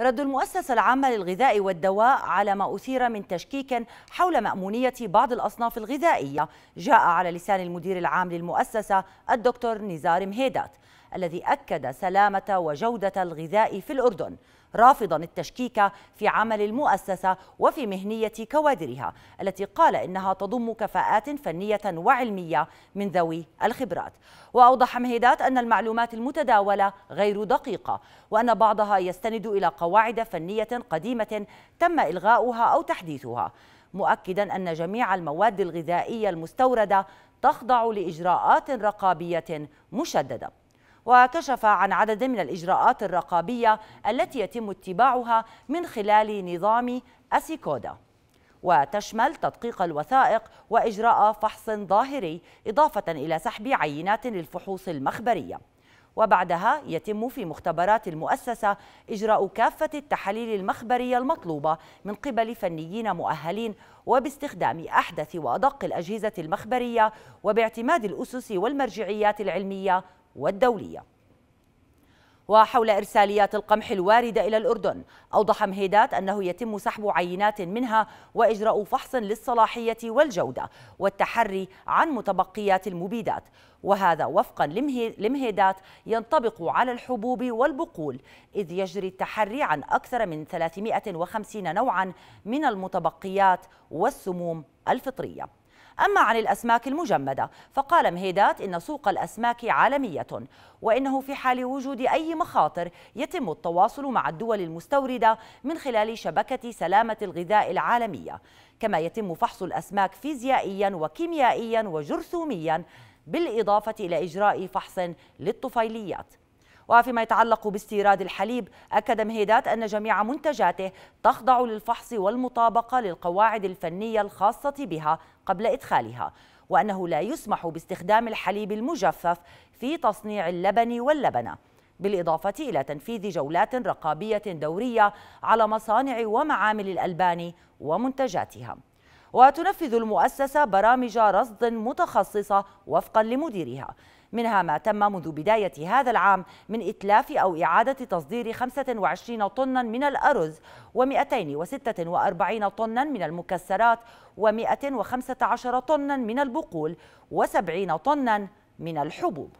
رد المؤسسة العامة للغذاء والدواء على ما أثير من تشكيك حول مأمونية بعض الأصناف الغذائية جاء على لسان المدير العام للمؤسسة الدكتور نزار مهيدات الذي أكد سلامة وجودة الغذاء في الأردن رافضا التشكيك في عمل المؤسسة وفي مهنية كوادرها التي قال إنها تضم كفاءات فنية وعلمية من ذوي الخبرات وأوضح مهيدات أن المعلومات المتداولة غير دقيقة وأن بعضها يستند إلى قواعد فنية قديمة تم إلغاؤها أو تحديثها مؤكدا أن جميع المواد الغذائية المستوردة تخضع لإجراءات رقابية مشددة وكشف عن عدد من الإجراءات الرقابية التي يتم اتباعها من خلال نظام أسيكودا وتشمل تدقيق الوثائق وإجراء فحص ظاهري إضافة إلى سحب عينات للفحوص المخبرية وبعدها يتم في مختبرات المؤسسة إجراء كافة التحاليل المخبرية المطلوبة من قبل فنيين مؤهلين وباستخدام أحدث وأدق الأجهزة المخبرية وباعتماد الأسس والمرجعيات العلمية والدولية وحول إرساليات القمح الواردة إلى الأردن أوضح مهيدات أنه يتم سحب عينات منها وإجراء فحص للصلاحية والجودة والتحري عن متبقيات المبيدات وهذا وفقا لمهيدات ينطبق على الحبوب والبقول إذ يجري التحري عن أكثر من 350 نوعا من المتبقيات والسموم الفطريه أما عن الأسماك المجمدة فقال مهيدات إن سوق الأسماك عالمية وإنه في حال وجود أي مخاطر يتم التواصل مع الدول المستوردة من خلال شبكة سلامة الغذاء العالمية كما يتم فحص الأسماك فيزيائيا وكيميائيا وجرثوميا بالإضافة إلى إجراء فحص للطفيليات وفيما يتعلق باستيراد الحليب أكد مهيدات أن جميع منتجاته تخضع للفحص والمطابقة للقواعد الفنية الخاصة بها قبل إدخالها وأنه لا يسمح باستخدام الحليب المجفف في تصنيع اللبن واللبنة بالإضافة إلى تنفيذ جولات رقابية دورية على مصانع ومعامل الألبان ومنتجاتها وتنفذ المؤسسة برامج رصد متخصصة وفقا لمديرها منها ما تم منذ بداية هذا العام من إتلاف أو إعادة تصدير 25 طنا من الأرز و246 طنا من المكسرات و115 طنا من البقول و70 طنا من الحبوب